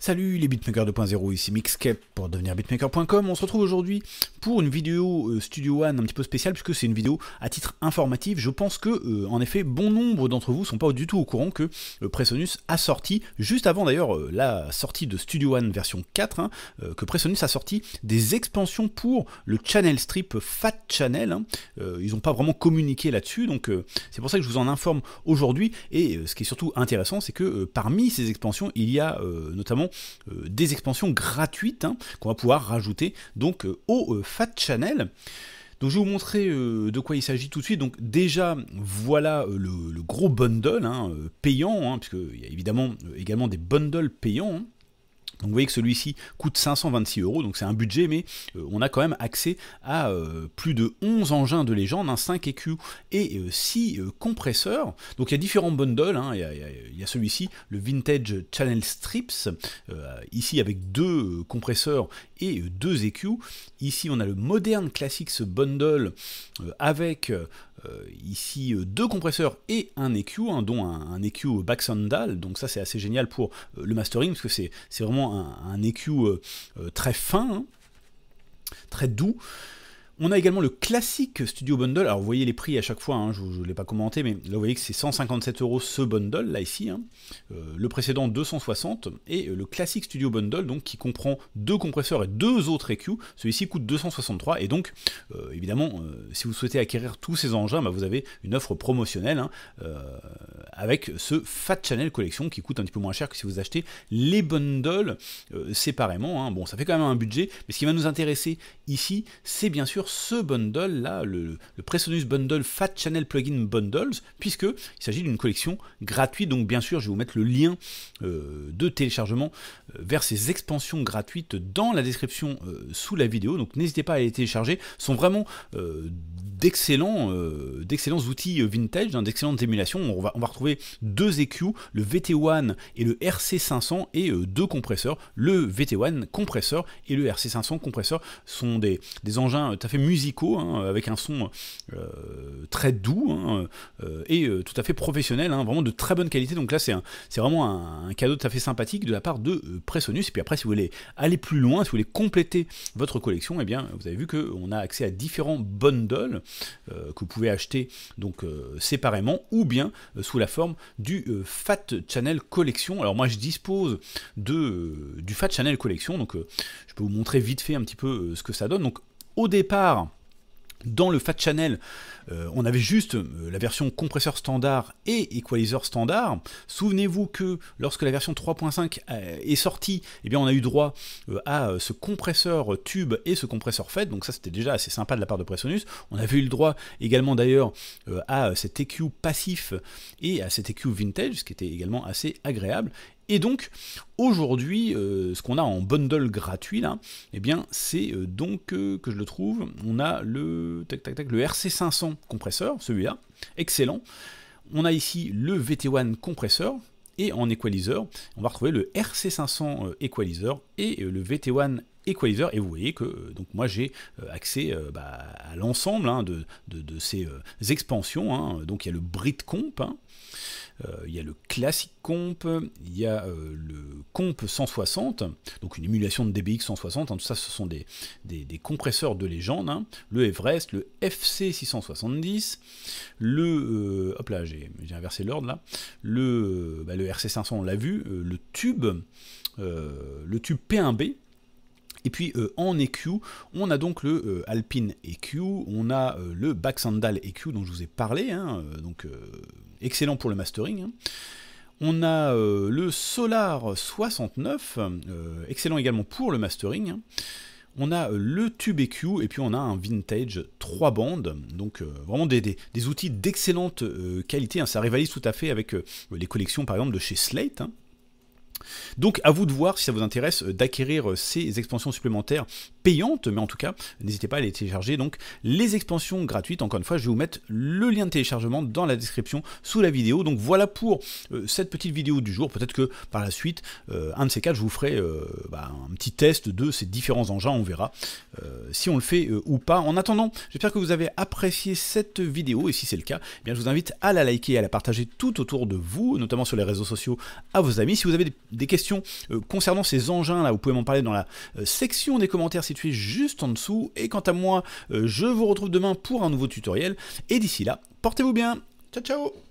Salut les beatmakers 2.0, ici Mixcape pour devenir beatmaker.com. On se retrouve aujourd'hui pour une vidéo euh, Studio One un petit peu spéciale puisque c'est une vidéo à titre informatif. Je pense que euh, en effet bon nombre d'entre vous sont pas du tout au courant que euh, Presonus a sorti juste avant d'ailleurs la sortie de Studio One version 4 hein, que Presonus a sorti des expansions pour le channel strip Fat Channel. Hein. ils n'ont pas vraiment communiqué là-dessus donc c'est pour ça que je vous en informe aujourd'hui et ce qui est surtout intéressant c'est que parmi ces expansions il y a notamment euh, des expansions gratuites hein, qu'on va pouvoir rajouter donc euh, au euh, Fat Channel. Donc je vais vous montrer de quoi il s'agit tout de suite. Donc déjà, voilà le, gros bundle hein, payant, hein, puisqu'il y a évidemment également des bundles payants. Hein. Donc vous voyez que celui-ci coûte 526 euros, donc c'est un budget, mais euh, on a quand même accès à euh, plus de 11 engins de légende, 5 hein, EQ et euh, six 6 compresseurs. Donc il y a différents bundles, hein, il y a, celui-ci, le Vintage Channel Strips, ici avec deux compresseurs et deux EQ. Ici on a le Modern Classics Bundle avec ici deux compresseurs et un EQ, hein, dont un, EQ Baxandal, donc ça c'est assez génial pour le mastering, parce que c'est vraiment un, EQ euh, euh, très fin, hein, très doux. On a également le classique Studio Bundle. Alors vous voyez les prix à chaque fois, hein, je ne l'ai pas commenté, mais là vous voyez que c'est 157 euros ce bundle, là ici. Hein. Euh, le précédent 260 et le classique Studio Bundle, donc qui comprend deux compresseurs et deux autres EQ. Celui-ci coûte 263 et donc évidemment, si vous souhaitez acquérir tous ces engins, bah, vous avez une offre promotionnelle avec ce Fat Channel Collection qui coûte un petit peu moins cher que si vous achetez les bundles euh, séparément. Hein. Bon, ça fait quand même un budget, mais ce qui va nous intéresser ici, c'est bien sûr ce bundle là, le, Pressonus Bundle Fat Channel Plugin Bundles, puisque il s'agit d'une collection gratuite. Donc bien sûr, je vais vous mettre le lien euh, de téléchargement euh, vers ces expansions gratuites dans la description sous la vidéo. Donc n'hésitez pas à les télécharger. sont vraiment euh, d'excellents outils euh, vintage, hein, d'excellentes émulations. On va, on va, retrouver deux EQ, le VT1 et le RC500 et euh, deux compresseurs. Le VT1 compresseur et le RC500 compresseur sont des, engins tout à fait musicaux, hein, avec un son très doux hein, et tout à fait professionnel, vraiment de très bonne qualité. Donc là, c'est vraiment un, cadeau tout à fait sympathique de la part de Presonus. Et puis après, si vous voulez aller plus loin, si vous voulez compléter votre collection, et eh bien, vous avez vu qu'on a accès à différents bundles euh, que vous pouvez acheter donc euh, séparément ou bien euh, sous la forme du Fat Channel Collection. Alors moi je dispose de, du Fat Channel Collection, donc je peux vous montrer vite fait un petit peu ce que ça donne. Donc au départ, dans le Fat Channel, euh, on avait juste euh, la version compresseur standard et equalizer standard. Souvenez-vous que lorsque la version 3.5 euh, est sortie, eh bien on a eu droit à ce compresseur tube et ce compresseur FET, donc ça c'était déjà assez sympa de la part de Presonus. On avait eu le droit également d'ailleurs à cet EQ passif et à cet EQ vintage, ce qui était également assez agréable. Et donc, aujourd'hui, euh, ce qu'on a en bundle gratuit, là, eh bien, c'est euh, donc euh, que je le trouve, on a le, tac, tac, tac, le RC500 compresseur, celui-là, excellent. On a ici le VT1 compresseur, et en equalizer, on va retrouver le RC500 equalizer et le VT1 Equalizer. Et vous voyez que euh, donc moi j'ai euh, accès euh, bah, à l'ensemble hein, de, ces expansions. Hein. Donc il y a le BritComp, Comp. Hein. il y a le Classic comp, il y a le comp 160, donc une émulation de DBX 160, tout ça ce sont des, des, compresseurs de légende, le Everest, le FC 670, le... j'ai inversé l'ordre là, le, bah, le RC500 on l'a vu, le tube, le tube P1B, et puis euh, en EQ, on a donc le euh, Alpine EQ, on a euh, le Back EQ dont je vous ai parlé, hein, donc excellent pour le mastering. Hein. On a le Solar 69, excellent également pour le mastering. Hein. On a le Tube EQ et puis on a un Vintage 3 bandes, donc vraiment des outils d'excellente qualité. ça rivalise tout à fait avec les collections par exemple de chez Slate. Donc à vous de voir si ça vous intéresse euh, d'acquérir euh, ces expansions supplémentaires mais en tout cas, n'hésitez pas à les télécharger. Donc les expansions gratuites, encore une fois, je vais vous mettre le lien de téléchargement dans la description sous la vidéo. Donc voilà pour euh, cette petite vidéo du jour. Peut-être que par la suite, euh, un de ces quatre, je vous ferai euh, bah, un petit test de ces différents engins. On verra si on le fait ou pas. En attendant, j'espère que vous avez apprécié cette vidéo et si c'est le cas, eh bien, je vous invite à la liker à la partager tout autour de vous, notamment sur les réseaux sociaux à vos amis. Si vous avez des, questions concernant ces engins là, vous pouvez m'en parler dans la section des commentaires si suis juste en dessous. Et quant à moi, euh, je vous retrouve demain pour un nouveau tutoriel. Et d'ici là, portez-vous bien. Ciao ciao